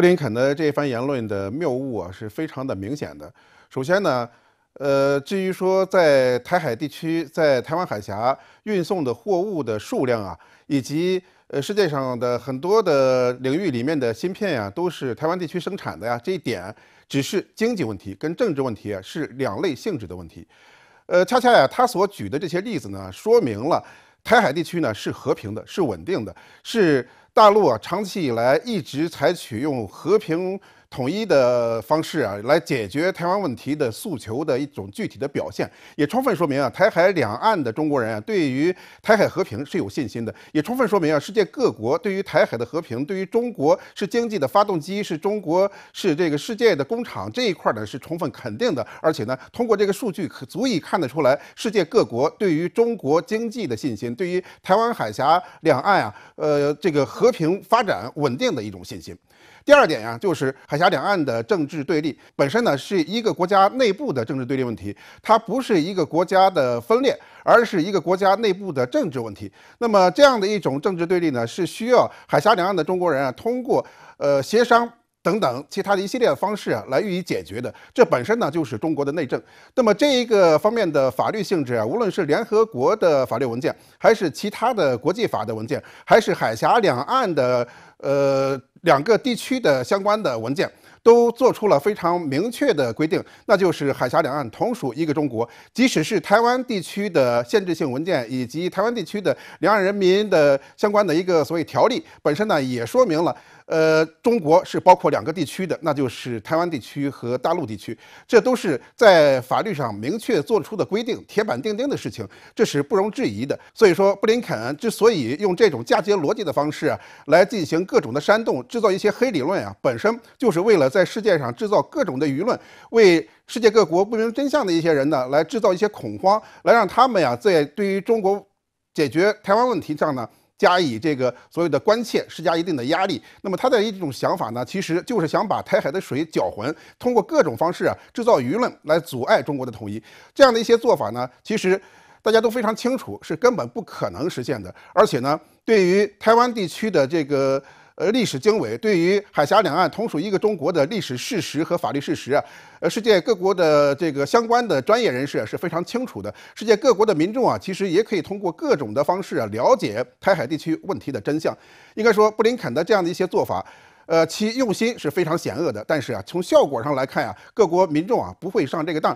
布林肯的这一番言论的谬误啊，是非常的明显的。首先呢，呃，至于说在台海地区、在台湾海峡运送的货物的数量啊，以及呃世界上的很多的领域里面的芯片呀，都是台湾地区生产的呀，这一点只是经济问题，跟政治问题啊是两类性质的问题。呃，恰恰呀，他所举的这些例子呢，说明了。台海地区呢是和平的，是稳定的，是大陆啊长期以来一直采取用和平。统一的方式啊，来解决台湾问题的诉求的一种具体的表现，也充分说明啊，台海两岸的中国人啊，对于台海和平是有信心的，也充分说明啊，世界各国对于台海的和平，对于中国是经济的发动机，是中国是这个世界的工厂这一块呢是充分肯定的，而且呢，通过这个数据可足以看得出来，世界各国对于中国经济的信心，对于台湾海峡两岸啊，呃，这个和平发展稳定的一种信心。第二点呀，就是海。海峡两岸的政治对立本身呢，是一个国家内部的政治对立问题，它不是一个国家的分裂，而是一个国家内部的政治问题。那么这样的一种政治对立呢，是需要海峡两岸的中国人啊，通过呃协商等等其他的一系列的方式啊，来予以解决的。这本身呢，就是中国的内政。那么这一个方面的法律性质啊，无论是联合国的法律文件，还是其他的国际法的文件，还是海峡两岸的呃。两个地区的相关的文件都做出了非常明确的规定，那就是海峡两岸同属一个中国。即使是台湾地区的限制性文件以及台湾地区的两岸人民的相关的一个所谓条例，本身呢也说明了，呃，中国是包括两个地区的，那就是台湾地区和大陆地区。这都是在法律上明确做出的规定，铁板钉钉的事情，这是不容置疑的。所以说，布林肯之所以用这种嫁接逻辑的方式来进行各种的煽动，制造一些黑理论啊，本身就是为了在世界上制造各种的舆论，为世界各国不明真相的一些人呢，来制造一些恐慌，来让他们呀，在对于中国解决台湾问题上呢，加以这个所谓的关切，施加一定的压力。那么，他的一种想法呢，其实就是想把台海的水搅浑，通过各种方式啊，制造舆论来阻碍中国的统一。这样的一些做法呢，其实大家都非常清楚，是根本不可能实现的。而且呢，对于台湾地区的这个。呃，历史经纬对于海峡两岸同属一个中国的历史事实和法律事实啊，呃，世界各国的这个相关的专业人士是非常清楚的。世界各国的民众啊，其实也可以通过各种的方式啊，了解台海地区问题的真相。应该说，布林肯的这样的一些做法，呃，其用心是非常险恶的。但是啊，从效果上来看啊，各国民众啊，不会上这个当。